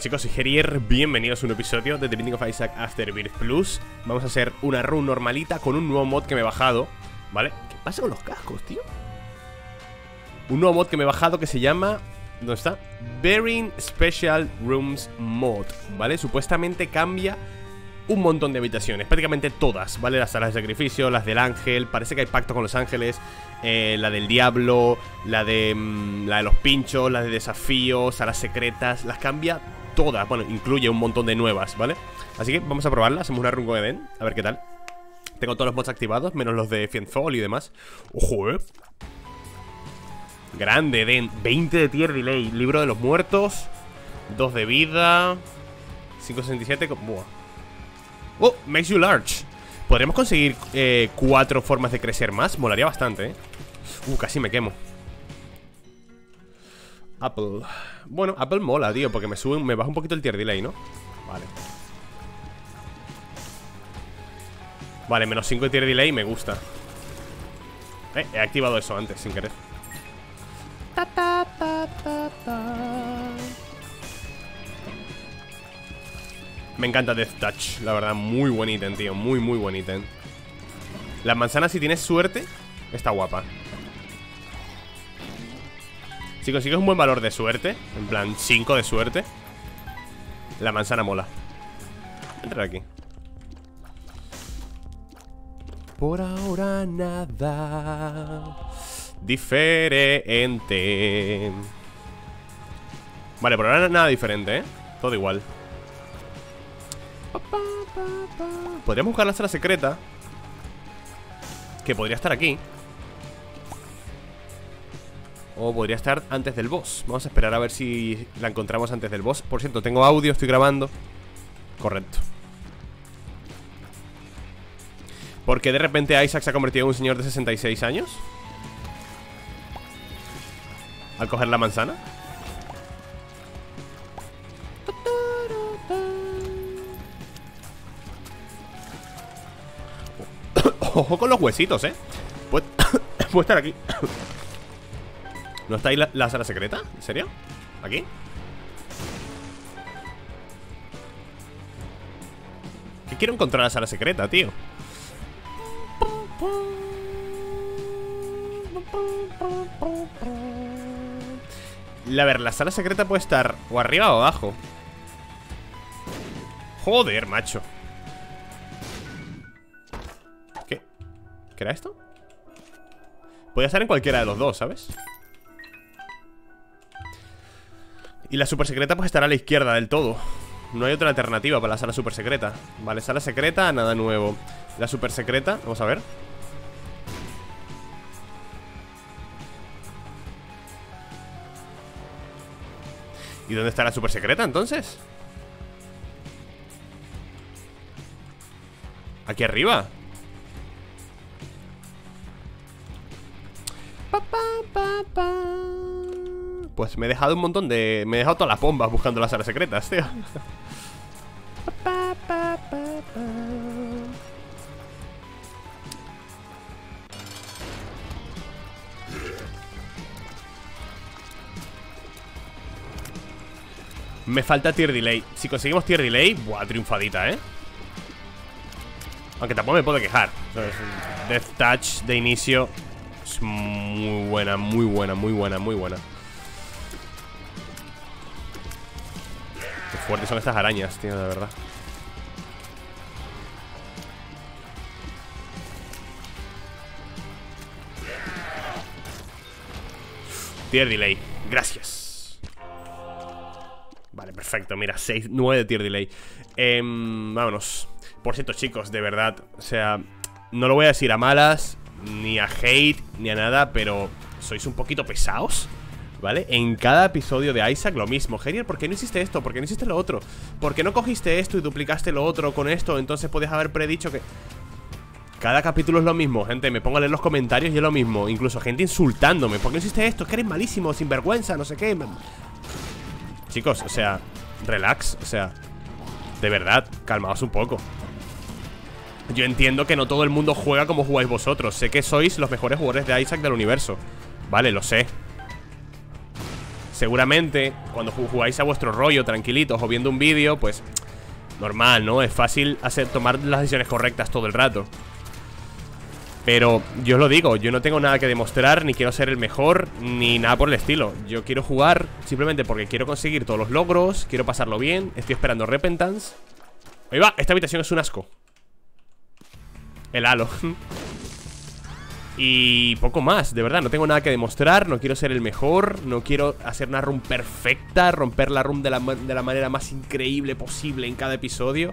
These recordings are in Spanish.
chicos, soy Gerier, bienvenidos a un episodio de The Binding of Isaac Afterbirth Plus Vamos a hacer una run normalita con un nuevo mod que me he bajado ¿Vale? ¿Qué pasa con los cascos, tío? Un nuevo mod que me he bajado que se llama... ¿Dónde está? Bearing Special Rooms Mod ¿Vale? Supuestamente cambia un montón de habitaciones, prácticamente todas, ¿vale? Las salas de sacrificio, las del ángel, parece que hay pacto con los ángeles, eh, la del diablo, la de, mm, la de los pinchos, la de desafíos, salas secretas, las cambia todas. Bueno, incluye un montón de nuevas, ¿vale? Así que vamos a probarla, hacemos una run con Eden, a ver qué tal. Tengo todos los bots activados, menos los de Fiendfall y demás. ¡Ojo, eh. Grande, Eden. 20 de tier delay. Libro de los muertos. 2 de vida. 567. Buah. ¡Oh! Makes you large. Podremos conseguir eh, cuatro formas de crecer más. Molaría bastante, ¿eh? Uh, casi me quemo. Apple. Bueno, Apple mola, tío, porque me sube, me baja un poquito el tier delay, ¿no? Vale. Vale, menos 5 de tier delay me gusta. Eh, he activado eso antes, sin querer. me encanta Death Touch, la verdad, muy buen ítem, tío. Muy, muy buen ítem. Las manzanas, si tienes suerte, está guapa. Si consigues un buen valor de suerte En plan 5 de suerte La manzana mola Entrar aquí Por ahora nada Diferente Vale, por ahora nada diferente, ¿eh? Todo igual Podríamos buscar la sala secreta Que podría estar aquí o podría estar antes del boss Vamos a esperar a ver si la encontramos antes del boss Por cierto, tengo audio, estoy grabando Correcto ¿Por qué de repente Isaac se ha convertido en un señor de 66 años Al coger la manzana Ojo con los huesitos, eh puede estar aquí ¿No está ahí la, sala secreta? ¿En serio? ¿Aquí? ¿Qué quiero encontrar la sala secreta, tío la, A ver, la sala secreta puede estar O arriba o abajo Joder, macho ¿Qué? ¿Qué era esto? Podría estar en cualquiera de los dos, ¿sabes? Y la super secreta pues estará a la izquierda del todo No hay otra alternativa para la sala super secreta Vale, sala secreta, nada nuevo La super secreta, vamos a ver ¿Y dónde está la super secreta entonces? Aquí arriba pa, pa, pa, pues me he dejado un montón de... Me he dejado todas las bombas buscando las áreas secretas, tío Me falta tier delay Si conseguimos tier delay, buah, triunfadita, ¿eh? Aunque tampoco me puedo quejar Death Touch de inicio Es muy buena, muy buena, muy buena, muy buena fuertes son estas arañas, tío, de verdad. Tier delay, gracias Vale, perfecto, mira, 6, 9 tier delay em, Vámonos Por cierto, chicos, de verdad O sea, no lo voy a decir a malas Ni a hate, ni a nada Pero sois un poquito pesados ¿vale? En cada episodio de Isaac lo mismo. Genial, ¿por qué no hiciste esto? ¿Por qué no hiciste lo otro? ¿Por qué no cogiste esto y duplicaste lo otro con esto? Entonces podías haber predicho que... Cada capítulo es lo mismo, gente. Me pongo a leer los comentarios y es lo mismo. Incluso gente insultándome. ¿Por qué no hiciste esto? Es que eres malísimo, sinvergüenza, no sé qué. Chicos, o sea, relax. O sea, de verdad, calmaos un poco. Yo entiendo que no todo el mundo juega como jugáis vosotros. Sé que sois los mejores jugadores de Isaac del universo. Vale, lo sé seguramente cuando jugáis a vuestro rollo, tranquilitos, o viendo un vídeo, pues normal, ¿no? Es fácil hacer, tomar las decisiones correctas todo el rato. Pero yo os lo digo, yo no tengo nada que demostrar, ni quiero ser el mejor, ni nada por el estilo. Yo quiero jugar simplemente porque quiero conseguir todos los logros, quiero pasarlo bien, estoy esperando Repentance. Ahí va, esta habitación es un asco. El halo. Y poco más, de verdad, no tengo nada que demostrar, no quiero ser el mejor, no quiero hacer una run perfecta, romper la run de la, manera más increíble posible en cada episodio.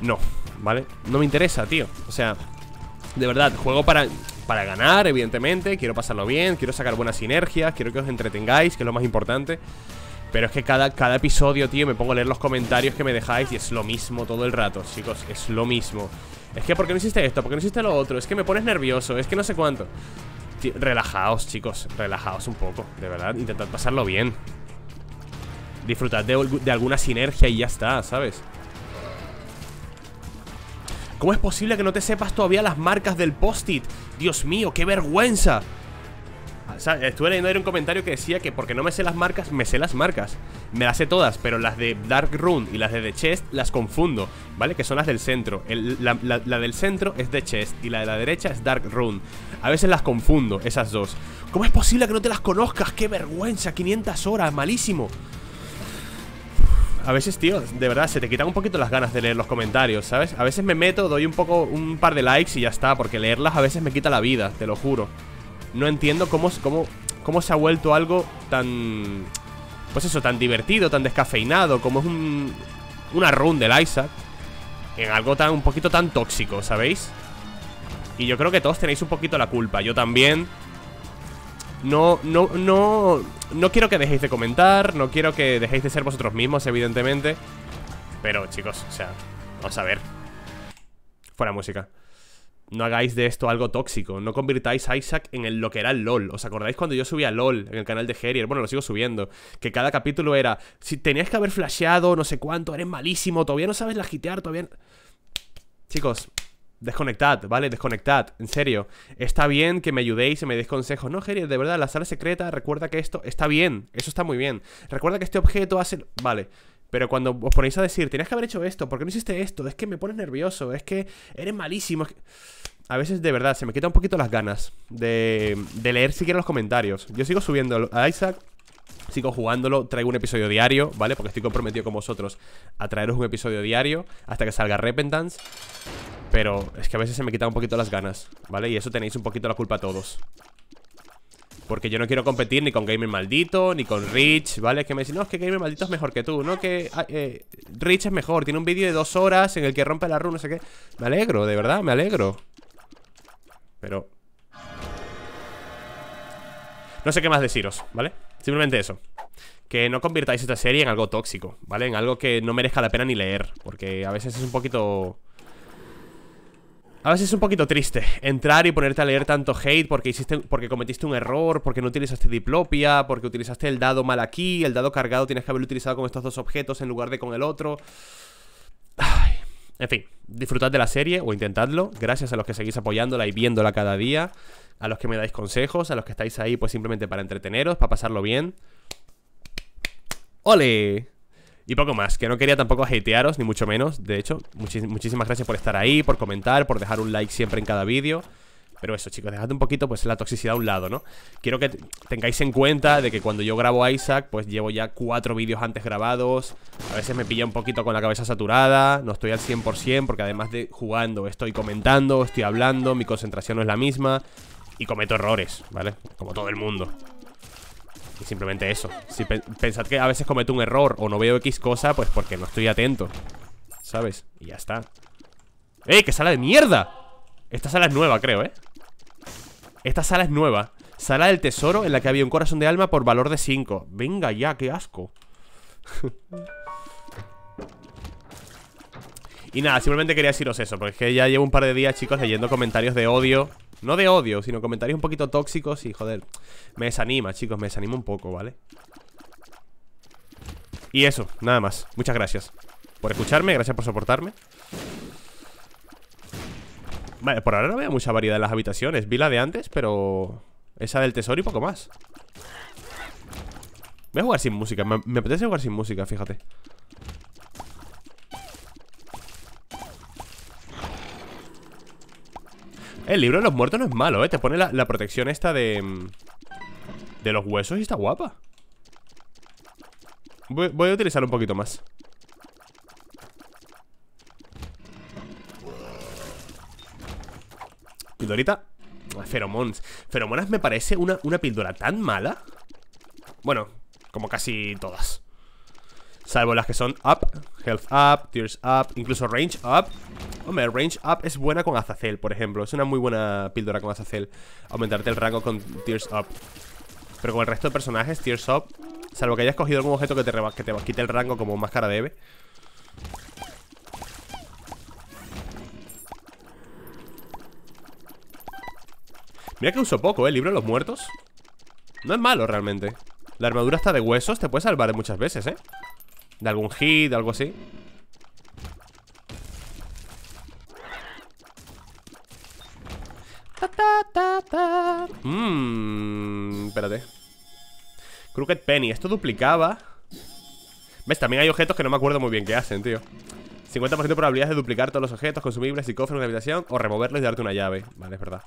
No, ¿vale? No me interesa, tío. O sea, de verdad, juego para, para ganar, evidentemente, quiero pasarlo bien, quiero sacar buenas sinergias, quiero que os entretengáis, que es lo más importante. Pero es que cada, cada episodio, tío, me pongo a leer los comentarios que me dejáis y es lo mismo todo el rato, chicos, es lo mismo. Es que, ¿por qué no hiciste esto? ¿Por qué no hiciste lo otro? Es que me pones nervioso, es que no sé cuánto Relajaos, chicos, relajaos un poco De verdad, intentad pasarlo bien Disfrutad de, de alguna sinergia y ya está, ¿sabes? ¿Cómo es posible que no te sepas todavía las marcas del post-it? Dios mío, qué vergüenza estuve leyendo ahí un comentario que decía que porque no me sé las marcas, me sé las marcas. Me las sé todas, pero las de Dark Rune y las de The Chest las confundo, ¿vale? Que son las del centro. la, del centro es The Chest y la de la derecha es Dark Rune. A veces las confundo, esas dos. ¿Cómo es posible que no te las conozcas? ¡Qué vergüenza! 500 horas, malísimo. A veces, tío, de verdad, se te quitan un poquito las ganas de leer los comentarios, ¿sabes? A veces me meto, doy un poco, un par de likes y ya está, porque leerlas a veces me quita la vida, te lo juro no entiendo cómo, cómo se ha vuelto algo tan... Pues eso, tan divertido, tan descafeinado, como es un, una run del Isaac. En algo tan un poquito tan tóxico, ¿sabéis? Y yo creo que todos tenéis un poquito la culpa. Yo también. No, no, no. No quiero que dejéis de comentar. No quiero que dejéis de ser vosotros mismos, evidentemente. Pero, chicos, o sea, vamos a ver. Fuera música no hagáis de esto algo tóxico. No convirtáis a Isaac en el, lo que era el LOL. ¿Os acordáis cuando yo subía LOL en el canal de Herier? Bueno, lo sigo subiendo. Que cada capítulo era, si tenías que haber flasheado, no sé cuánto, eres malísimo, todavía no sabes la gitear, todavía... Chicos, desconectad, ¿vale? Desconectad, en serio. Está bien que me ayudéis y me deis consejos. No, Herier, de verdad, la sala secreta, recuerda que esto está bien. Eso está muy bien. Recuerda que este objeto hace... Vale. Pero cuando os ponéis a decir, tenías que haber hecho esto, ¿por qué no hiciste esto? Es que me pones nervioso, es que eres malísimo. A veces, de verdad, se me quita un poquito las ganas de, leer siquiera los comentarios. Yo sigo subiendo a Isaac, sigo jugándolo, traigo un episodio diario, ¿vale? Porque estoy comprometido con vosotros a traeros un episodio diario hasta que salga Repentance. Pero es que a veces se me quita un poquito las ganas, ¿vale? Y eso tenéis un poquito la culpa a todos. Porque yo no quiero competir ni con Gamer Maldito, ni con Rich, ¿vale? que me dicen, no, es que Gamer Maldito es mejor que tú, ¿no? Que ah, eh, Rich es mejor, tiene un vídeo de dos horas en el que rompe la runa, no sé qué. Me alegro, de verdad, me alegro. Pero... No sé qué más deciros, ¿vale? Simplemente eso. Que no convirtáis esta serie en algo tóxico, ¿vale? En algo que no merezca la pena ni leer. Porque a veces es un poquito a veces es un poquito triste entrar y ponerte a leer tanto hate porque hiciste, porque cometiste un error, porque no utilizaste diplopia, porque utilizaste el dado mal aquí, el dado cargado tienes que haberlo utilizado con estos dos objetos en lugar de con el otro. En fin, disfrutad de la serie o intentadlo. Gracias a los que seguís apoyándola y viéndola cada día, a los que me dais consejos, a los que estáis ahí pues simplemente para entreteneros, para pasarlo bien. ¡Ole! Y poco más, que no quería tampoco hatearos, ni mucho menos De hecho, muchísimas gracias por estar ahí Por comentar, por dejar un like siempre en cada vídeo pero eso, chicos, dejad un poquito pues la toxicidad a un lado, ¿no? Quiero que tengáis en cuenta de que cuando yo grabo a Isaac, pues llevo ya cuatro vídeos antes grabados. A veces me pilla un poquito con la cabeza saturada, no estoy al 100% porque además de jugando, estoy comentando, estoy hablando, mi concentración no es la misma y cometo errores, ¿vale? Como todo el mundo. Y simplemente eso Si pensad que a veces cometo un error o no veo X cosa Pues porque no estoy atento ¿Sabes? Y ya está ¡Eh! ¡Qué sala de mierda! Esta sala es nueva, creo, ¿eh? Esta sala es nueva Sala del tesoro en la que había un corazón de alma por valor de 5 Venga ya, qué asco Y nada, simplemente quería deciros eso Porque es que ya llevo un par de días, chicos, leyendo comentarios de odio no de odio, sino comentarios un poquito tóxicos y joder, me desanima, chicos, me desanima un poco, ¿vale? Y eso, nada más. Muchas gracias por escucharme, gracias por soportarme. Vale, por ahora no veo mucha variedad en las habitaciones. Vi la de antes, pero esa del tesoro y poco más. Voy a jugar sin música, me, apetece jugar sin música, fíjate. El libro de los muertos no es malo, ¿eh? Te pone la, protección esta de... Mm, de los huesos y está guapa voy, a utilizar un poquito más Pildorita ah, Feromons Feromonas me parece una, una píldora tan mala Bueno, como casi todas Salvo las que son up, health up, tears up, incluso range up Hombre, range up es buena con Azazel, por ejemplo Es una muy buena píldora con Azazel Aumentarte el rango con tears up Pero con el resto de personajes, tears up Salvo que hayas cogido algún objeto que te, que te quite el rango como máscara de Eve Mira que uso poco, ¿eh? Libro de los muertos No es malo realmente La armadura está de huesos Te puede salvar muchas veces, ¿eh? De algún hit, algo así Mmm, espérate Crooked Penny, esto duplicaba ¿Ves? También hay objetos que no me acuerdo muy bien qué hacen, tío 50% de probabilidad de duplicar todos los objetos consumibles y cofres en una habitación O removerlos y darte una llave Vale, es verdad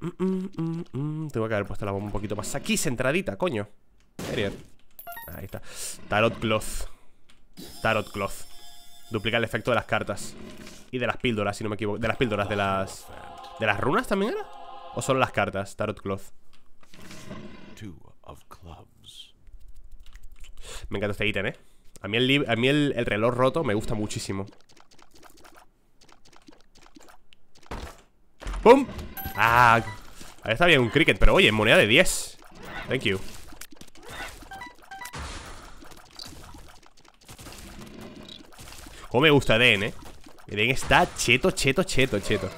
mm, mm, mm, Tengo que haber puesto la bomba un poquito más aquí, centradita, coño Ahí está. Tarot Cloth. Tarot Cloth. Duplica el efecto de las cartas. Y de las píldoras, si no me equivoco. De las píldoras, de las. ¿De las runas también era? ¿O solo las cartas? Tarot Cloth. Me encanta este ítem, ¿eh? A mí, el, a mí el, reloj roto me gusta muchísimo. ¡Pum! ¡Ah! Ahí está bien un cricket, pero oye, moneda de 10. Thank you. me gusta Eden, eh Eden está cheto, cheto, cheto, cheto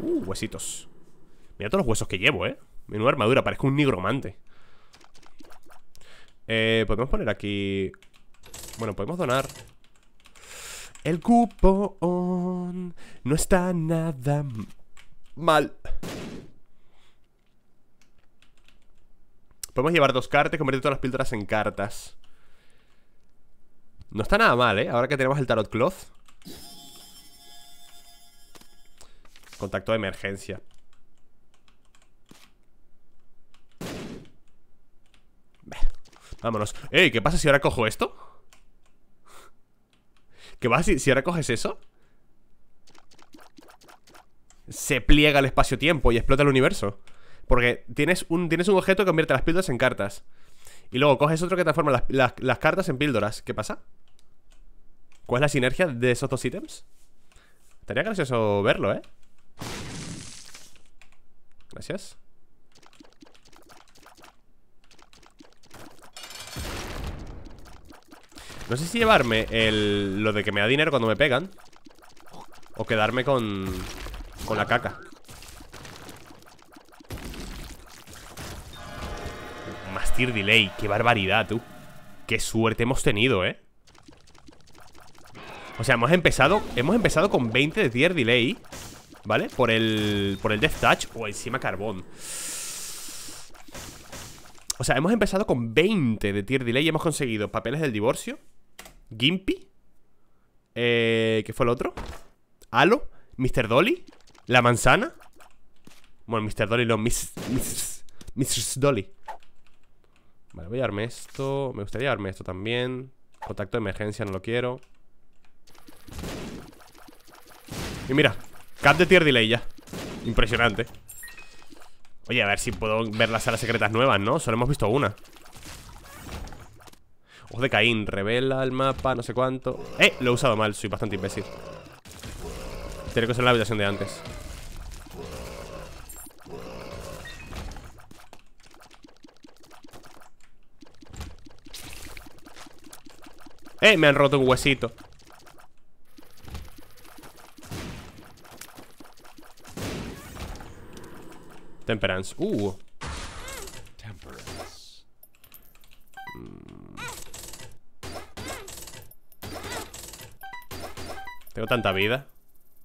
Uh, huesitos Mira todos los huesos que llevo, eh nueva armadura, parezco un nigromante Eh, podemos poner aquí Bueno, podemos donar El cupón No está nada mal Podemos llevar dos cartas convertir todas las píldoras en cartas no está nada mal, ¿eh? Ahora que tenemos el tarot cloth Contacto de emergencia Vámonos Ey, ¿qué pasa si ahora cojo esto? ¿Qué pasa si, si ahora coges eso? Se pliega el espacio-tiempo y explota el universo Porque tienes un, un objeto que convierte las píldoras en cartas Y luego coges otro que transforma las cartas en píldoras ¿Qué pasa? ¿Cuál es la sinergia de esos dos ítems? Estaría gracioso verlo, ¿eh? Gracias No sé si llevarme el, lo de que me da dinero cuando me pegan O quedarme con, con la caca Mastir Delay, qué barbaridad, tú Qué suerte hemos tenido, eh o sea, hemos empezado Hemos empezado con 20 de tier delay ¿Vale? Por el, por el Death Touch O encima carbón O sea, hemos empezado con 20 de tier delay Y hemos conseguido papeles del divorcio Gimpy eh, ¿Qué fue el otro? Halo Mr. Dolly La manzana Bueno, Mr. Dolly no Miss, Dolly Vale, voy a llevarme esto Me gustaría llevarme esto también Contacto de emergencia, no lo quiero Y mira, cap de tier delay ya Impresionante Oye, a ver si puedo ver las salas secretas nuevas, ¿no? Solo hemos visto una Ojo de Caín, revela el mapa, no sé cuánto ¡Eh! Lo he usado mal, soy bastante imbécil Tiene que ser la habitación de antes ¡Eh! Me han roto un huesito Temperance. Uh. Temperance. Mm. Tengo tanta vida.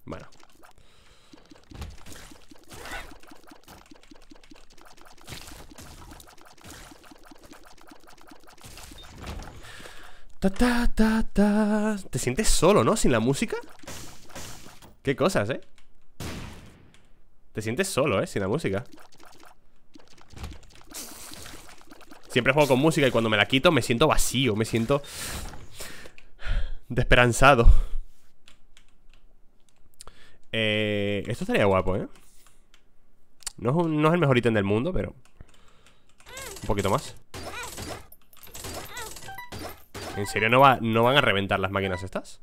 Bueno. ta, ta, ta. Te sientes solo, ¿no? Sin la música. Qué cosas, ¿eh? Te sientes solo, ¿eh? Sin la música Siempre juego con música y cuando me la quito me siento vacío, me siento desesperanzado. Eh, esto estaría guapo, ¿eh? No es, el mejor ítem del mundo, pero... Un poquito más. ¿En serio no, no van a reventar las máquinas estas?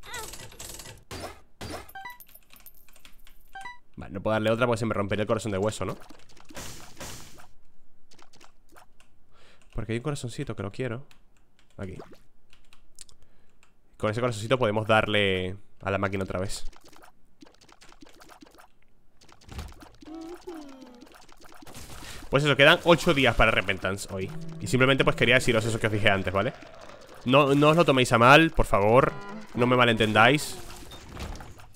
Vale, no puedo darle otra porque se me rompería el corazón de hueso, ¿no? Porque hay un corazoncito que lo quiero Aquí Con ese corazoncito podemos darle a la máquina otra vez Pues eso, quedan 8 días para Repentance hoy Y simplemente pues quería deciros eso que os dije antes, ¿vale? No, no os lo toméis a mal, por favor No me malentendáis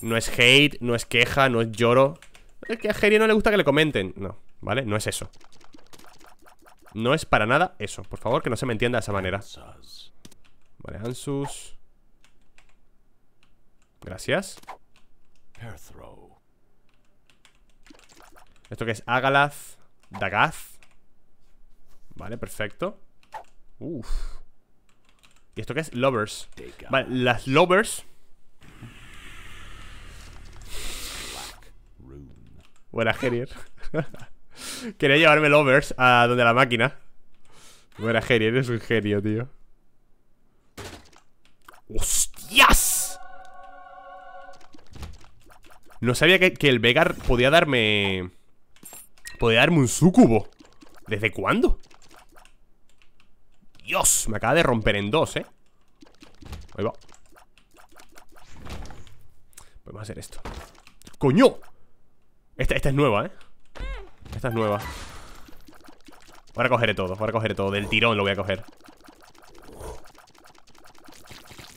no es hate, no es queja, no es lloro Es que a Jerry no le gusta que le comenten No, ¿vale? No es eso No es para nada eso Por favor, que no se me entienda de esa manera Vale, Ansus Gracias Esto que es Agalath Dagaz Vale, perfecto Uff ¿Y esto que es? Lovers Vale, las lovers Buena, genio Quería llevarme Lovers a donde la máquina. Buena, genio eres un genio, tío. ¡Hostias! No sabía que, que el Vegar podía darme... Podía darme un sucubo. ¿Desde cuándo? Dios, me acaba de romper en dos, ¿eh? Ahí va Podemos hacer esto ¡Coño! Esta, es nueva, ¿eh? Esta es nueva Ahora cogeré todo, a cogeré todo Del tirón lo voy a coger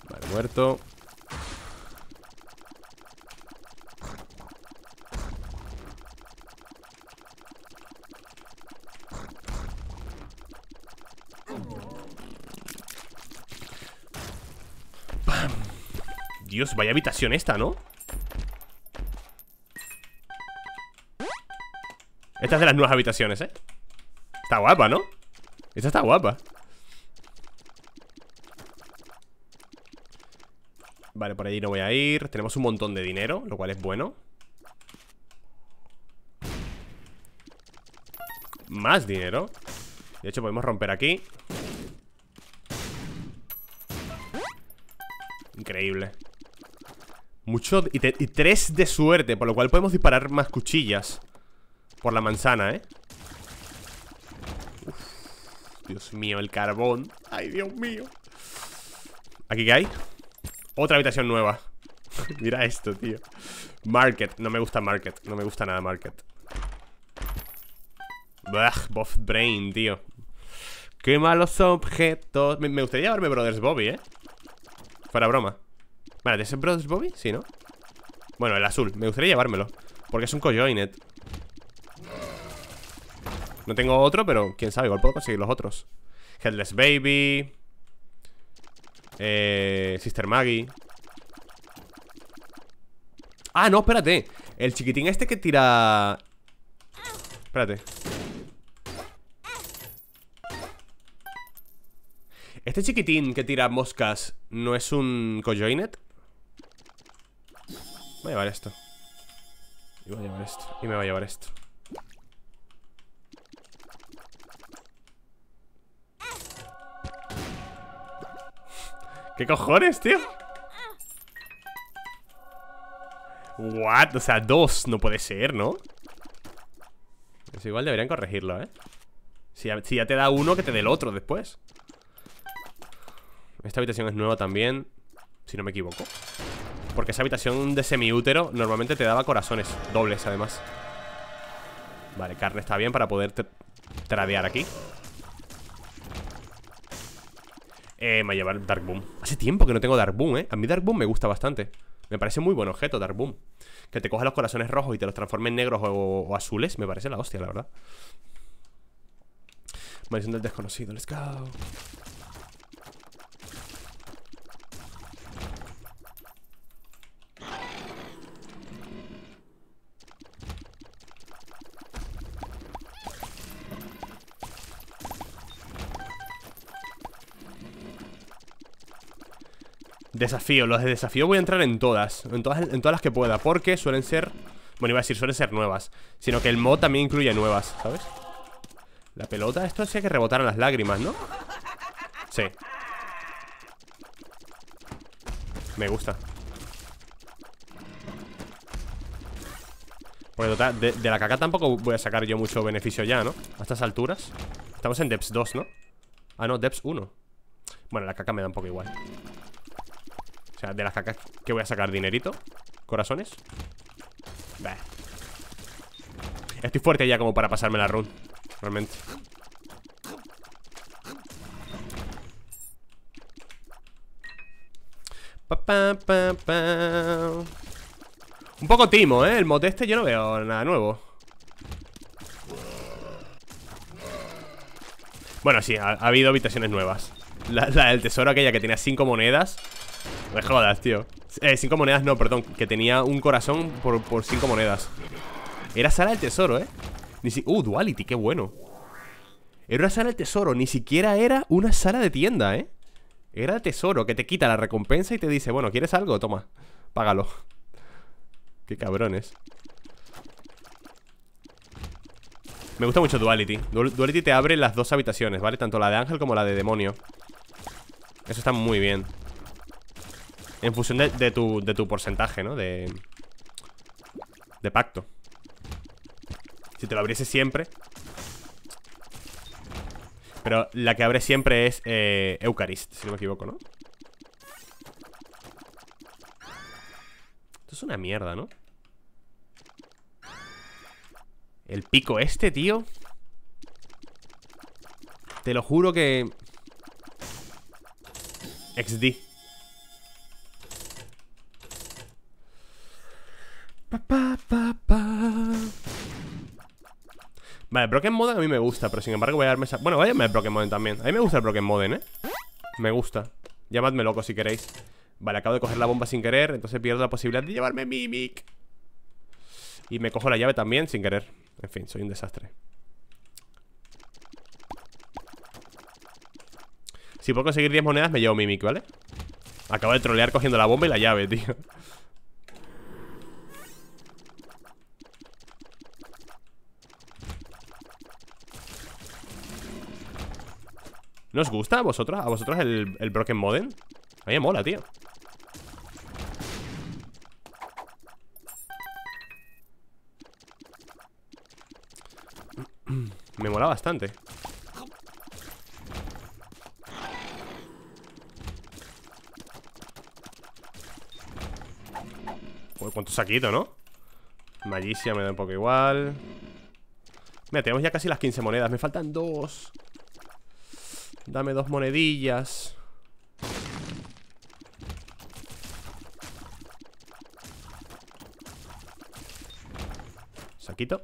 Vale, muerto Dios, vaya habitación esta, ¿no? Esta es de las nuevas habitaciones, ¿eh? Está guapa, ¿no? Esta está guapa Vale, por allí no voy a ir Tenemos un montón de dinero, lo cual es bueno Más dinero De hecho, podemos romper aquí Increíble Mucho... y tres de suerte Por lo cual podemos disparar más cuchillas por la manzana, ¿eh? Dios mío, el carbón Ay, Dios mío ¿Aquí qué hay? Otra habitación nueva Mira esto, tío Market, no me gusta Market No me gusta nada Market Buff Brain, tío Qué malos objetos me, gustaría llevarme Brothers Bobby, ¿eh? Fuera broma Vale, ¿es Brothers Bobby? Sí, ¿no? Bueno, el azul, me gustaría llevármelo Porque es un cojoinet no tengo otro, pero quién sabe, igual puedo conseguir los otros Headless Baby eh, Sister Maggie Ah, no, espérate El chiquitín este que tira Espérate Este chiquitín que tira moscas ¿No es un Cojoinet? Voy a llevar esto Y voy a llevar esto Y me va a llevar esto ¿Qué cojones, tío? What? O sea, dos No puede ser, ¿no? Es igual deberían corregirlo, ¿eh? Si ya, si ya te da uno, que te dé el otro después Esta habitación es nueva también Si no me equivoco Porque esa habitación de semiútero Normalmente te daba corazones Dobles, además Vale, carne está bien para poder tradear aquí eh, me va a Dark Boom. Hace tiempo que no tengo Dark Boom, ¿eh? A mí Dark Boom me gusta bastante. Me parece muy buen objeto, Dark Boom. Que te coja los corazones rojos y te los transforme en negros o, azules, me parece la hostia, la verdad. Maldición del desconocido, let's go. Desafío, los de desafío voy a entrar en todas, en todas En todas las que pueda, porque suelen ser Bueno, iba a decir, suelen ser nuevas Sino que el mod también incluye nuevas, ¿sabes? La pelota, esto hacía que rebotaran las lágrimas, ¿no? Sí Me gusta Porque de, de, la caca tampoco voy a sacar yo mucho beneficio ya, ¿no? A estas alturas Estamos en Depths 2, ¿no? Ah, no, Depths 1 Bueno, la caca me da un poco igual de las cacas que voy a sacar dinerito Corazones Estoy fuerte ya como para pasarme la run Realmente Un poco timo, ¿eh? El mod este yo no veo nada nuevo Bueno, sí, ha, habido habitaciones nuevas la, la, del tesoro aquella que tenía cinco monedas Me jodas, tío eh, cinco monedas no, perdón Que tenía un corazón por, cinco monedas Era sala del tesoro, eh Ni si Uh, duality, qué bueno Era una sala del tesoro Ni siquiera era una sala de tienda, eh Era tesoro Que te quita la recompensa y te dice Bueno, ¿quieres algo? Toma, págalo Qué cabrones Me gusta mucho Duality Duality te abre las dos habitaciones, ¿vale? Tanto la de ángel como la de demonio Eso está muy bien en función de, tu, de tu porcentaje, ¿no? De, de pacto Si te lo abriese siempre Pero la que abre siempre es eh, Eucarist, si no me equivoco, ¿no? Esto es una mierda, ¿no? El pico este, tío Te lo juro que XD Pa, pa, vale, Broken Modern a mí me gusta, pero sin embargo voy a darme esa... Bueno, me el Broken Modern también. A mí me gusta el Broken Modern, ¿eh? Me gusta. Llamadme loco si queréis. Vale, acabo de coger la bomba sin querer, entonces pierdo la posibilidad de llevarme Mimic Y me cojo la llave también sin querer. En fin, soy un desastre. Si puedo conseguir 10 monedas, me llevo Mimic, ¿vale? Acabo de trolear cogiendo la bomba y la llave, tío. ¿Nos gusta a vosotros? ¿A vosotros el, Broken Modem? A mí me mola, tío Me mola bastante Joder, cuánto saquito, ¿no? Malicia me da un poco igual Mira, tenemos ya casi las 15 monedas Me faltan dos Dame dos monedillas Saquito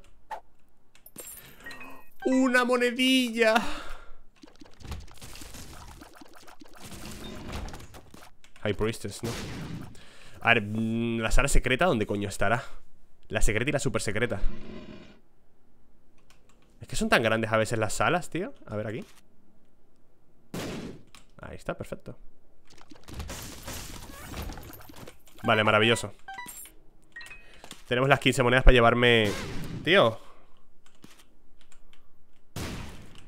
¡Una monedilla! High Priestess, ¿no? A ver, mm, la sala secreta, ¿dónde coño estará? La secreta y la super secreta Es que son tan grandes a veces las salas, tío A ver aquí Ahí está, perfecto Vale, maravilloso Tenemos las 15 monedas para llevarme... Tío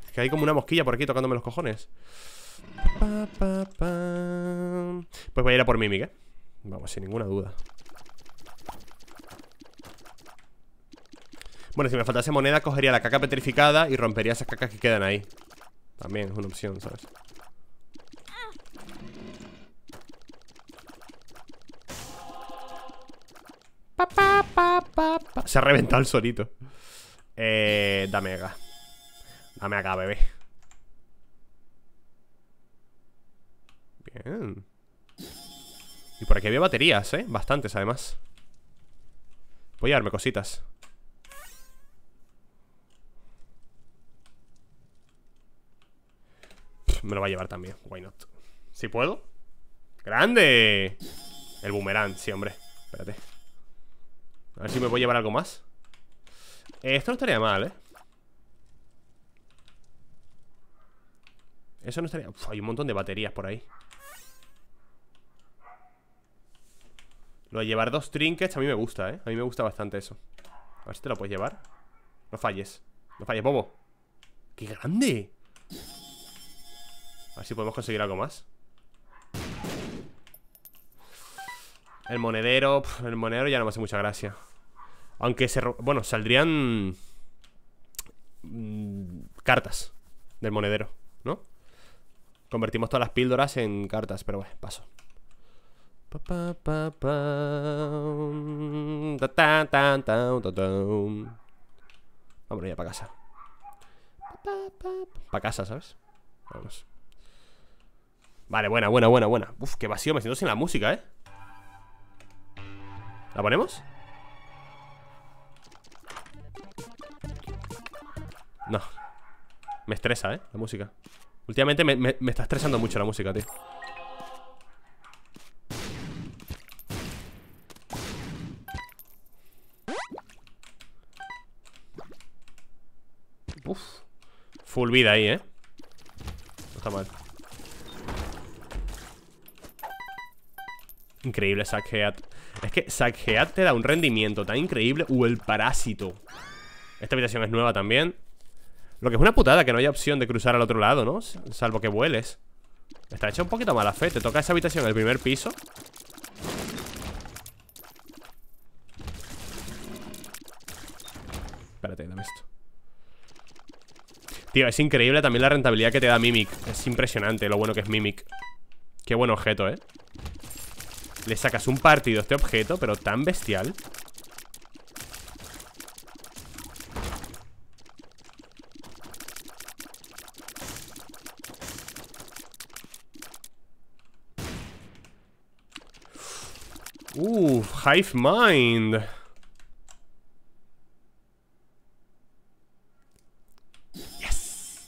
Es que hay como una mosquilla por aquí tocándome los cojones Pues voy a ir a por mí, ¿eh? Vamos, sin ninguna duda Bueno, si me faltase moneda Cogería la caca petrificada Y rompería esas cacas que quedan ahí También es una opción, ¿sabes? Se ha reventado el solito. Eh, dame acá. Dame acá, bebé. Bien. Y por aquí había baterías, ¿eh? Bastantes, además. Voy a darme cositas. me lo va a llevar también. Why not? ¿Si puedo? ¡Grande! El boomerang, sí, hombre. Espérate. A ver si me puedo llevar algo más eh, Esto no estaría mal, ¿eh? Eso no estaría... hay un montón de baterías por ahí Lo de llevar dos trinkets a mí me gusta, ¿eh? A mí me gusta bastante eso A ver si te lo puedes llevar No falles No falles, bobo ¡Qué grande! A ver si podemos conseguir algo más El monedero El monedero ya no me hace mucha gracia aunque se... Bueno, saldrían... Mm, cartas del monedero, ¿no? Convertimos todas las píldoras en cartas, pero bueno, paso. Vamos ya para casa. Para casa, ¿sabes? Vamos Vale, buena, buena, buena, buena. Uf, qué vacío, me siento sin la música, ¿eh? ¿La ponemos? No Me estresa, eh, la música Últimamente me, está estresando mucho la música, tío Uf Full vida ahí, eh No está mal Increíble Sackhead Es que Sackhead te da un rendimiento tan increíble Uh, el parásito Esta habitación es nueva también lo que es una putada, que no haya opción de cruzar al otro lado, ¿no? Salvo que vueles Está hecho un poquito mala fe Te toca esa habitación, el primer piso Espérate, dame esto Tío, es increíble también la rentabilidad que te da Mimic Es impresionante lo bueno que es Mimic Qué buen objeto, ¿eh? Le sacas un partido a este objeto, pero tan bestial Hive Mind. Yes.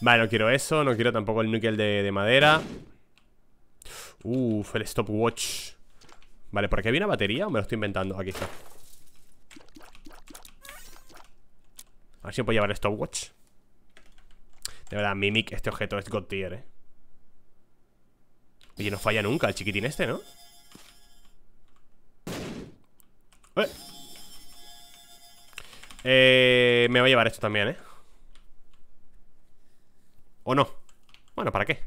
Vale, no quiero eso. No quiero tampoco el níquel de, madera. Uf, el stopwatch. Vale, ¿por qué había una batería o me lo estoy inventando? Aquí está. A ver si puedo llevar el stopwatch. De verdad, Mimic, este objeto es God tier, eh. Oye, no falla nunca el chiquitín este, ¿no? Eh. me voy a llevar esto también, ¿eh? ¿O no? Bueno, ¿para qué?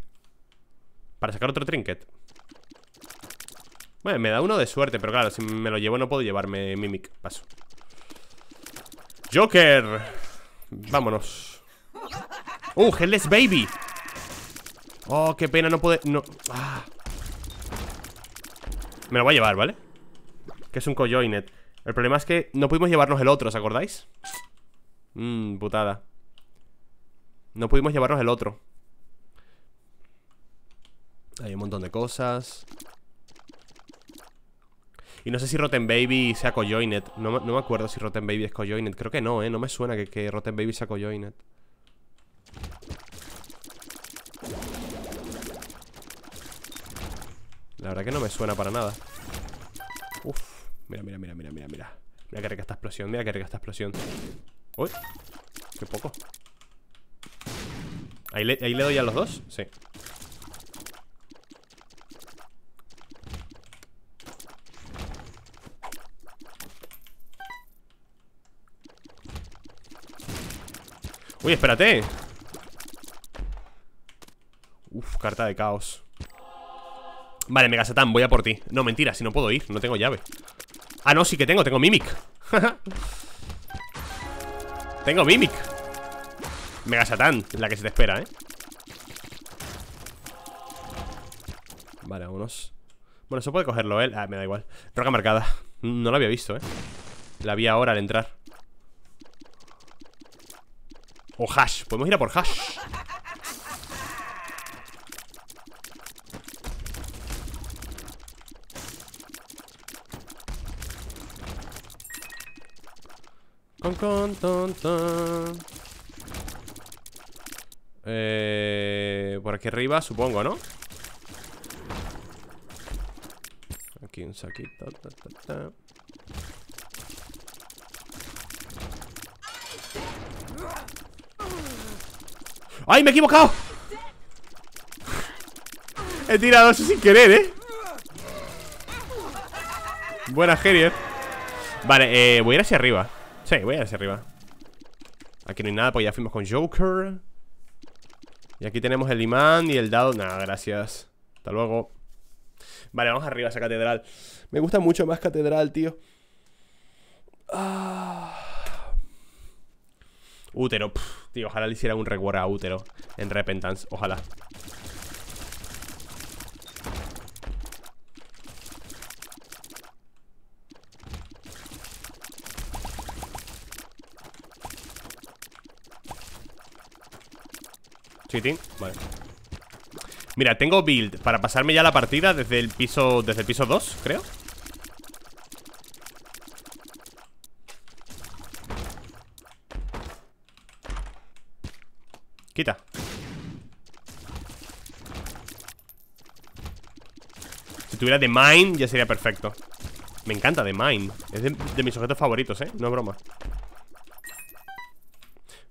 Para sacar otro trinket Bueno, me da uno de suerte Pero claro, si me lo llevo no puedo llevarme Mimic Paso Joker Vámonos ¡Uh, Hellless Baby! Oh, qué pena, no puede... No... Ah. Me lo voy a llevar, ¿vale? Que es un cojoinet el problema es que no pudimos llevarnos el otro, ¿os acordáis? Mmm, putada No pudimos llevarnos el otro Hay un montón de cosas Y no sé si Rotten Baby sea Cojoinet. no, no, me acuerdo si Rotten Baby es Cojoinet. Creo que no, ¿eh? No me suena que, que Rotten Baby sea Cojoinet. La verdad que no me suena para nada Mira, mira, mira, mira, mira, mira. Mira que rica esta explosión, mira que rica esta explosión. Uy, qué poco. Ahí le, ahí le doy a los dos, sí. Uy, espérate Uf, carta de caos Vale, Megasatán, voy a por ti No, mentira, si no puedo ir, no tengo llave Ah, no, sí que tengo, tengo Mimic Tengo Mimic Mega Satán, la que se te espera, ¿eh? Vale, vámonos Bueno, eso puede cogerlo él ah, me da igual Roca marcada No la había visto, ¿eh? La vi ahora al entrar O Hash Podemos ir a por Hash Eh, por aquí arriba, supongo, ¿no? Aquí un saquito. ¡Ay, me he equivocado! He tirado eso sin querer, ¿eh? Buena, Herier. Vale, eh, voy a ir hacia arriba Sí, voy a ir hacia arriba Aquí no hay nada, pues ya fuimos con Joker Y aquí tenemos el imán y el dado Nada, gracias Hasta luego Vale, vamos arriba a esa catedral Me gusta mucho más catedral, tío ah. Útero, tío, ojalá le hiciera un reward a Útero En Repentance, ojalá Mira, tengo build para pasarme ya la partida desde el piso desde el piso 2, creo Quita Si tuviera The Mine ya sería perfecto Me encanta The Mine Es de, mis objetos favoritos, eh, no es broma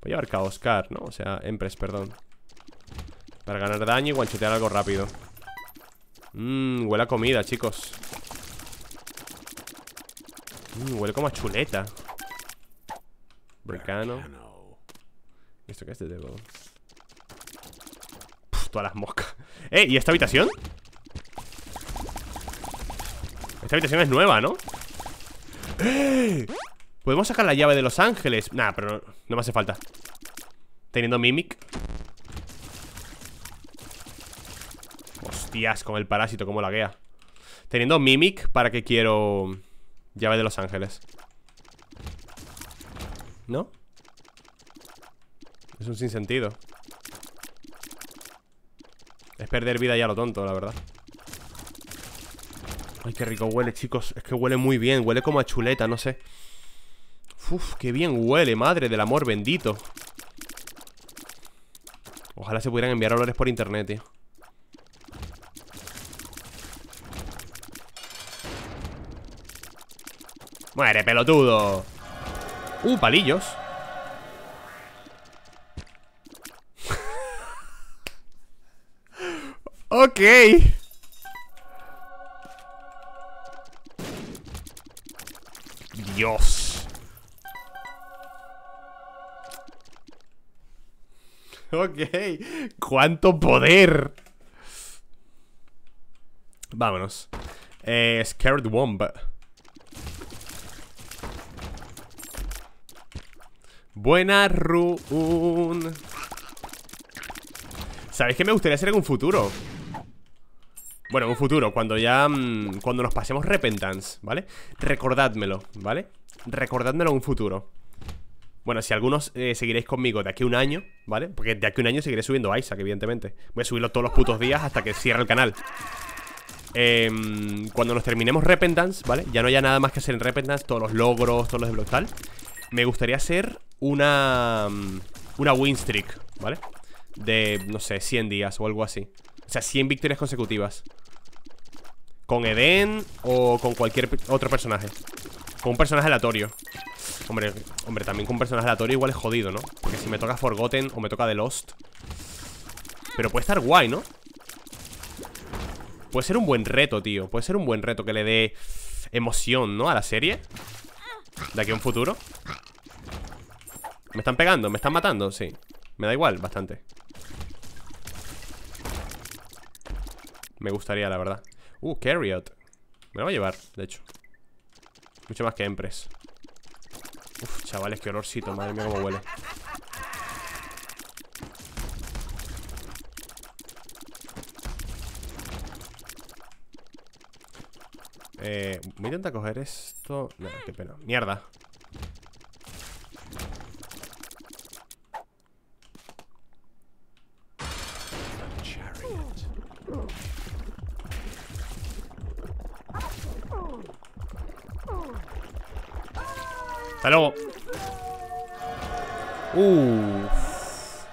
Voy a llevar Oscar, ¿no? O sea, Empress, perdón para ganar daño y guanchotear algo rápido Mmm, huele a comida, chicos Mmm, huele como a chuleta Bricano ¿Esto qué es de Devil? Puf, todas las moscas Eh, ¿y esta habitación? Esta habitación es nueva, ¿no? Podemos sacar la llave de Los Ángeles Nah, pero no me hace falta Teniendo Mimic con el parásito, como la laguea Teniendo Mimic, ¿para que quiero llave de Los Ángeles? ¿No? Es un sinsentido Es perder vida ya lo tonto, la verdad Ay, qué rico huele, chicos Es que huele muy bien, huele como a chuleta, no sé Uf, qué bien huele, madre del amor bendito Ojalá se pudieran enviar olores por internet, tío Muere, pelotudo Uh, palillos Ok Dios Ok Cuánto poder Vámonos eh, Scared Womb Buena run. ¿Sabéis qué me gustaría hacer en un futuro? Bueno, en un futuro, cuando ya... Mm, cuando nos pasemos Repentance, ¿vale? Recordádmelo, ¿vale? Recordádmelo en un futuro Bueno, si algunos eh, seguiréis conmigo de aquí a un año, ¿vale? Porque de aquí a un año seguiré subiendo Isaac, evidentemente Voy a subirlo todos los putos días hasta que cierre el canal em, cuando nos terminemos Repentance, ¿vale? Ya no haya nada más que hacer en Repentance Todos los logros, todos los desbloques, tal me gustaría hacer una... Mm, una win streak, ¿vale? De, no sé, 100 días o algo así O sea, 100 victorias consecutivas Con Eden o con cualquier otro personaje Con un personaje aleatorio Hombre, hombre, también con un personaje aleatorio igual es jodido, ¿no? Porque si me toca Forgotten o me toca The Lost Pero puede estar guay, ¿no? Puede ser un buen reto, tío Puede ser un buen reto que le dé emoción, ¿no? A la serie de aquí a un futuro ¿Me están pegando? ¿Me están matando? Sí Me da igual, bastante Me gustaría, la verdad Uh, Carry-Out. Me lo va a llevar, de hecho Mucho más que Empress Uf, chavales, qué olorcito Madre mía, cómo huele Eh, a intentar coger esto. No, qué pena. Mierda. Hasta luego. Uff.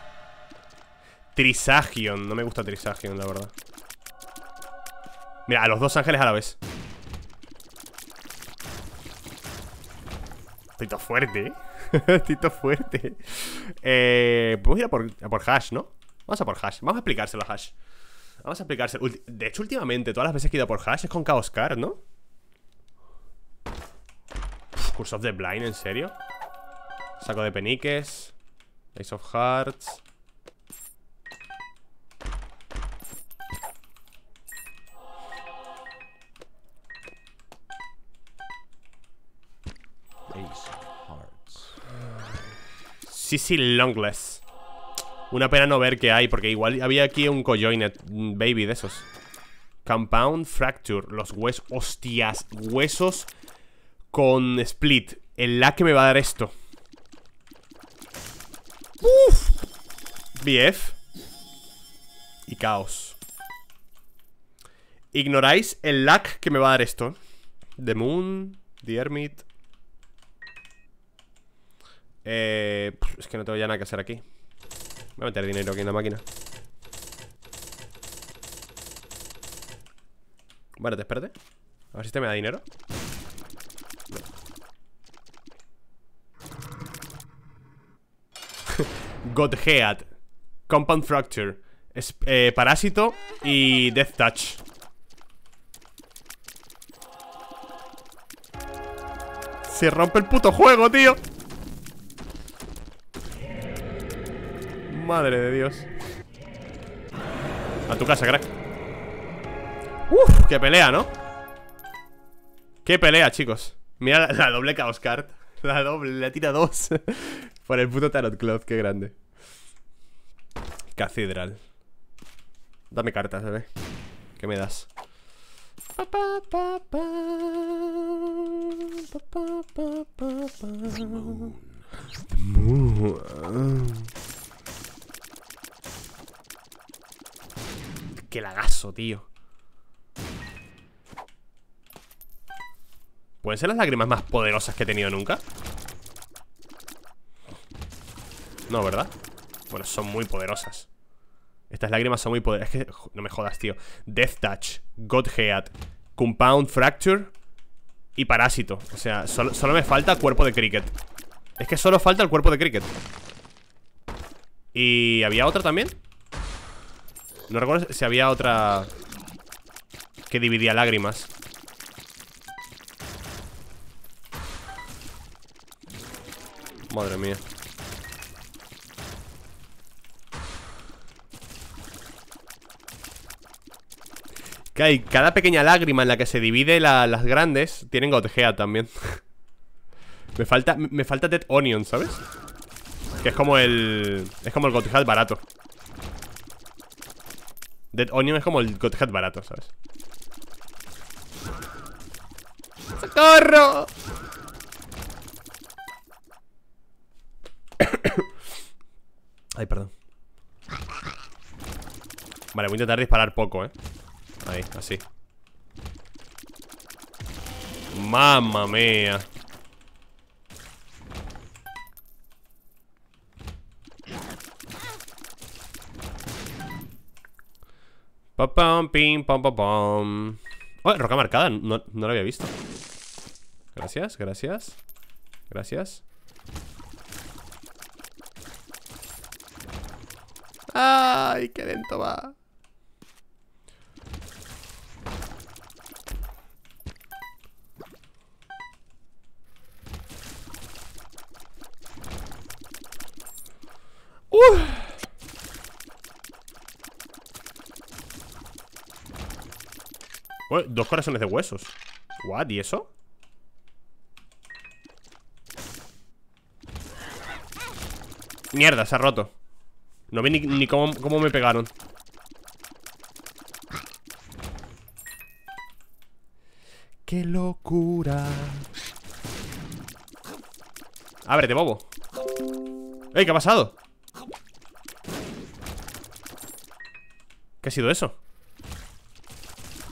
Trisagion. No me gusta Trisagion, la verdad. Mira, a los dos ángeles a la vez. fuerte, ¿eh? Tito fuerte. Eh, ir a por, hash, ¿no? Vamos a por hash. Vamos a explicárselo a hash. Vamos a explicárselo. De hecho, últimamente, todas las veces que he ido a por hash es con Chaos Card, ¿no? Curse of the Blind, ¿en serio? Saco de peniques. Ace of Hearts. Sissy Longless. Una pena no ver qué hay, porque igual había aquí un cojoinet baby de esos. Compound Fracture. Los huesos. Hostias. Huesos con split. El lag que me va a dar esto. BF. Y caos. Ignoráis el lag que me va a dar esto. The Moon, The Hermit, eh, es que no tengo ya nada que hacer aquí Voy a meter dinero aquí en la máquina Vale, te espérate A ver si te este me da dinero Godhead Compound Fracture eh, Parásito y Death Touch Se rompe el puto juego, tío Madre de Dios. A tu casa, crack. Uf, qué pelea, ¿no? Qué pelea, chicos. Mira la, doble Chaos Card. La doble, la tira dos. Por el puto Tarot Cloth, qué grande. Catedral. Dame cartas, bebé. ¿Qué me das? qué lagazo, tío ¿Pueden ser las lágrimas más poderosas que he tenido nunca? No, ¿verdad? Bueno, son muy poderosas Estas lágrimas son muy poderosas Es que, no me jodas, tío Death Touch, Godhead Compound Fracture Y Parásito O sea, solo, solo me falta cuerpo de cricket Es que solo falta el cuerpo de cricket ¿Y había otra también? No recuerdo si había otra que dividía lágrimas. Madre mía. Que hay cada pequeña lágrima en la que se divide las grandes tienen gotgea también. me falta me falta Dead Onion, ¿sabes? Que es como el es como el gotgea barato. Dead Onion es como el Godhead barato, ¿sabes? ¡Socorro! Ay, perdón Vale, voy a intentar disparar poco, eh Ahí, así Mamma mía Pom, pim, pom, Oh, roca marcada, no, no la había visto Gracias, gracias Gracias ¡Ay, qué lento va! dos corazones de huesos What, ¿y eso? Mierda, se ha roto No vi ni, cómo, me pegaron ¡Qué locura! Ábrete, bobo ¡Ey, qué ha pasado! ¿Qué ha sido eso?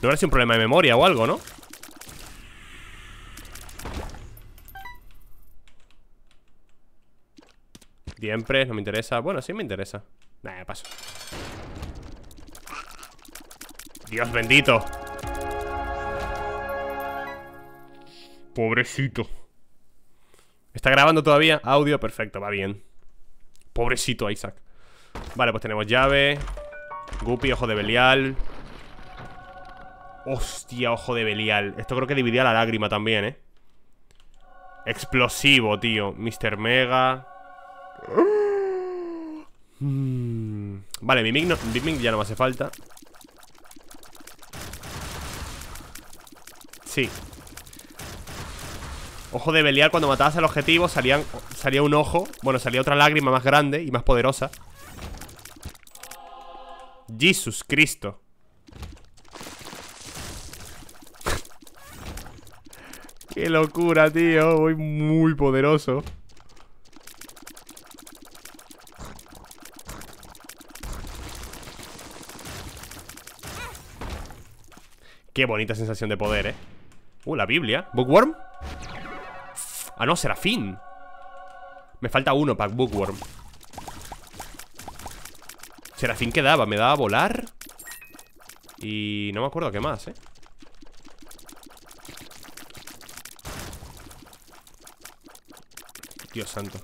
No ser un problema de memoria o algo, ¿no? Siempre, no me interesa Bueno, sí me interesa Nah, paso Dios bendito Pobrecito ¿Está grabando todavía? Audio, perfecto, va bien Pobrecito Isaac Vale, pues tenemos llave Guppy, ojo de Belial Hostia, ojo de Belial Esto creo que dividía la lágrima también, ¿eh? Explosivo, tío Mr. Mega Vale, Mimic, no, ya no me hace falta Sí Ojo de Belial cuando matabas al objetivo salían, Salía un ojo Bueno, salía otra lágrima más grande y más poderosa Jesús Cristo Qué locura, tío. Voy muy poderoso. Qué bonita sensación de poder, ¿eh? Uh, la Biblia. ¿Bookworm? Ah, no, Serafín. Me falta uno para Bookworm. Serafín qué daba, me daba volar. Y no me acuerdo qué más, ¿eh? Dios santo.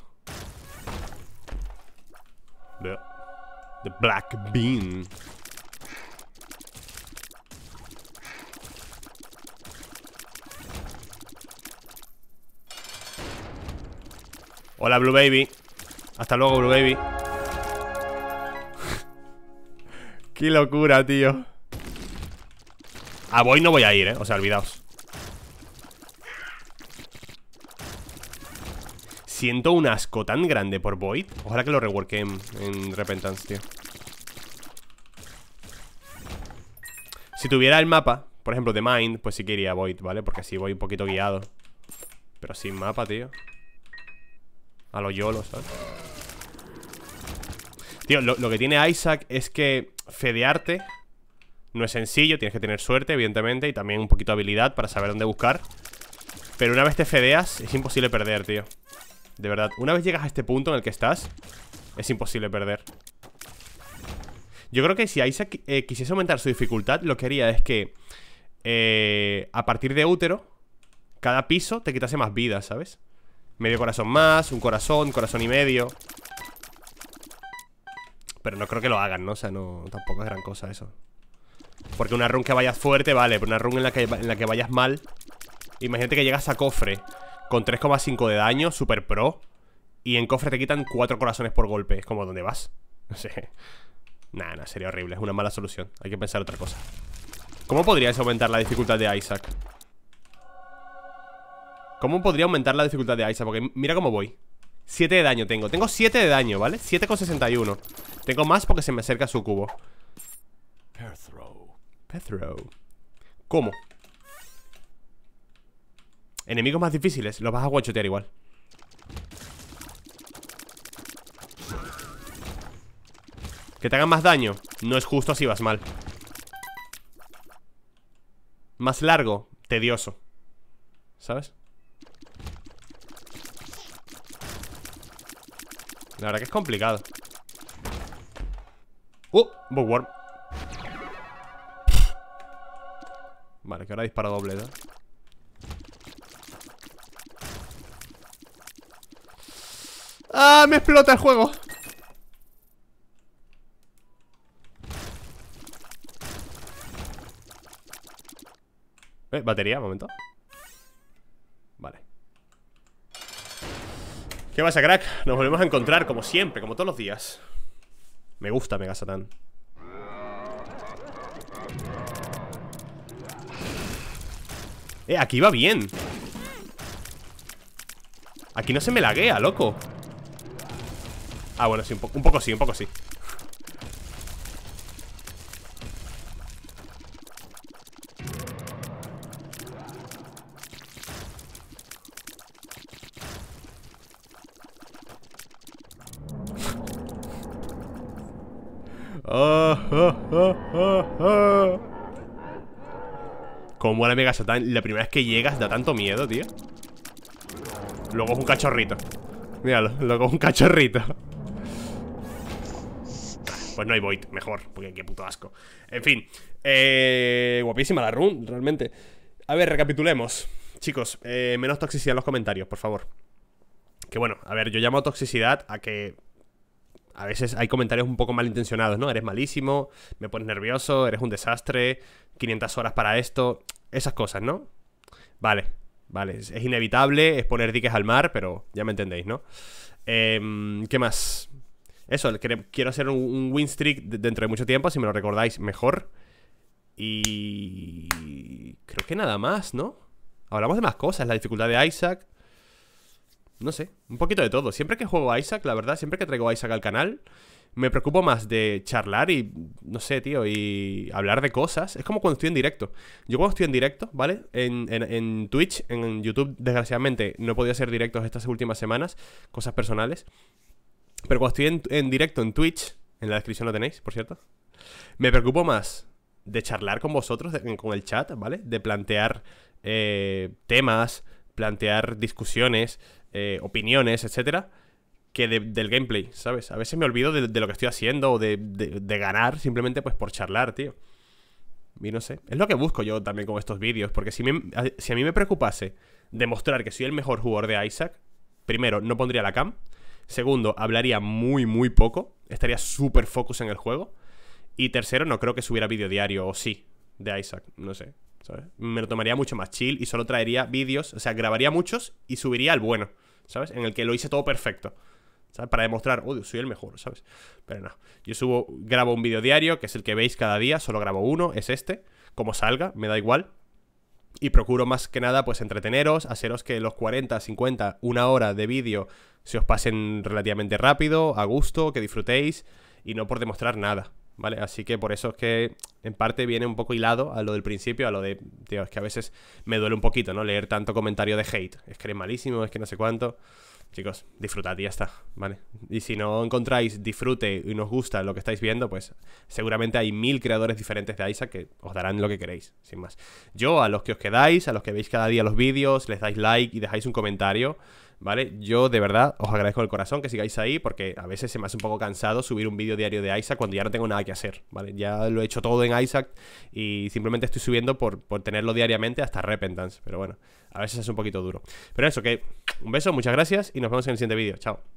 The, the Black Bean. Hola, Blue Baby. Hasta luego, Blue Baby. Qué locura, tío. A ah, voy, no voy a ir, eh. O sea, olvidaos. Siento un asco tan grande por Void Ojalá que lo reworken en Repentance, tío Si tuviera el mapa, por ejemplo, de Mind Pues sí que iría Void, ¿vale? Porque así voy un poquito guiado Pero sin mapa, tío A lo YOLO, ¿sabes? Tío, lo, lo que tiene Isaac es que Fedearte no es sencillo, tienes que tener suerte, evidentemente, y también un poquito de habilidad para saber dónde buscar. Pero una vez te fedeas, es imposible perder, tío. De verdad, una vez llegas a este punto en el que estás Es imposible perder Yo creo que si Isaac eh, quisiese aumentar su dificultad Lo que haría es que eh, A partir de útero Cada piso te quitase más vida, ¿sabes? Medio corazón más, un corazón, corazón y medio Pero no creo que lo hagan, ¿no? O sea, no, tampoco es gran cosa eso Porque una run que vayas fuerte, vale Pero una run en la que, en la que vayas mal Imagínate que llegas a cofre con 3,5 de daño, super pro. Y en cofre te quitan 4 corazones por golpe. Es como, ¿dónde vas? No sé. Nah, nah, sería horrible. Es una mala solución. Hay que pensar otra cosa. ¿Cómo podríais aumentar la dificultad de Isaac? ¿Cómo podría aumentar la dificultad de Isaac? Porque mira cómo voy 7 de daño tengo Tengo 7 de daño, ¿vale? 7,61 Tengo más porque se me acerca su cubo Perthrow. ¿Cómo? Enemigos más difíciles, los vas a guachotear igual Que te hagan más daño No es justo si vas mal Más largo, tedioso ¿Sabes? La verdad que es complicado Uh, Bookworm Vale, que ahora dispara doble, ¿no? ¡Ah! ¡Me explota el juego! Eh, batería, momento Vale ¿Qué pasa, crack? Nos volvemos a encontrar, como siempre, como todos los días Me gusta Mega Satan Eh, aquí va bien Aquí no se me laguea, loco Ah, bueno, sí, un, sí, un poco sí, un poco sí Como la Mega Satan, la primera vez que llegas da tanto miedo, tío Luego es un cachorrito Míralo, luego es un cachorrito pues no hay Void, mejor, porque qué puto asco. En fin, eh, guapísima la run, realmente. A ver, recapitulemos. Chicos, eh, menos toxicidad en los comentarios, por favor. Que bueno, a ver, yo llamo toxicidad a que a veces hay comentarios un poco malintencionados, ¿no? Eres malísimo, me pones nervioso, eres un desastre, 500 horas para esto, esas cosas, ¿no? Vale, vale, es, inevitable, es poner diques al mar, pero ya me entendéis, ¿no? Eh, ¿Qué más? eso, quiero hacer un, win streak dentro de mucho tiempo, si me lo recordáis mejor. Y creo que nada más, ¿no? Hablamos de más cosas, la dificultad de Isaac. No sé, un poquito de todo. Siempre que juego a Isaac, la verdad, siempre que traigo a Isaac al canal, me preocupo más de charlar y, no sé, tío, y hablar de cosas. Es como cuando estoy en directo. Yo cuando estoy en directo, ¿vale? En, en, en Twitch, en YouTube, desgraciadamente, no he podido hacer directos estas últimas semanas, cosas personales. Pero cuando estoy en, directo en Twitch, en la descripción lo tenéis, por cierto, me preocupo más de charlar con vosotros, con el chat, ¿vale? De plantear eh, temas, plantear discusiones, eh, opiniones, etcétera, que del gameplay, ¿sabes? A veces me olvido de, lo que estoy haciendo o de, ganar simplemente pues por charlar, tío. Y no sé. Es lo que busco yo también con estos vídeos, porque si, si a mí me preocupase demostrar que soy el mejor jugador de Isaac, primero, no pondría la cam. Segundo, hablaría muy, muy poco. Estaría súper focus en el juego. Y tercero, no creo que subiera vídeo diario o sí de Isaac. No sé. ¿sabes? Me lo tomaría mucho más chill y solo traería vídeos. O sea, grabaría muchos y subiría al bueno. ¿Sabes? En el que lo hice todo perfecto. ¿Sabes? Para demostrar, oh, Dios, soy el mejor, ¿sabes? Pero no. Yo subo, grabo un vídeo diario, que es el que veis cada día. Solo grabo uno, es este. Como salga, me da igual y procuro más que nada pues entreteneros, haceros que los 40, 50, una hora de vídeo se os pasen relativamente rápido, a gusto, que disfrutéis y no por demostrar nada, ¿vale? Así que por eso es que en parte viene un poco hilado a lo del principio, a lo de, tío, es que a veces me duele un poquito, ¿no? Leer tanto comentario de hate, es que eres malísimo, es que no sé cuánto chicos, disfrutad y ya está, ¿vale? Y si no encontráis disfrute y nos gusta lo que estáis viendo, pues seguramente hay mil creadores diferentes de Isaac que os darán lo que queréis, sin más. Yo, a los que os quedáis, a los que veis cada día los vídeos, les dais like y dejáis un comentario, ¿vale? Yo de verdad os agradezco el corazón que sigáis ahí porque a veces se me hace un poco cansado subir un vídeo diario de Isaac cuando ya no tengo nada que hacer, ¿vale? Ya lo he hecho todo en Isaac y simplemente estoy subiendo por, por tenerlo diariamente hasta Repentance, pero bueno, a veces es un poquito duro. Pero eso, que un beso, muchas gracias y nos vemos en el siguiente vídeo. Chao.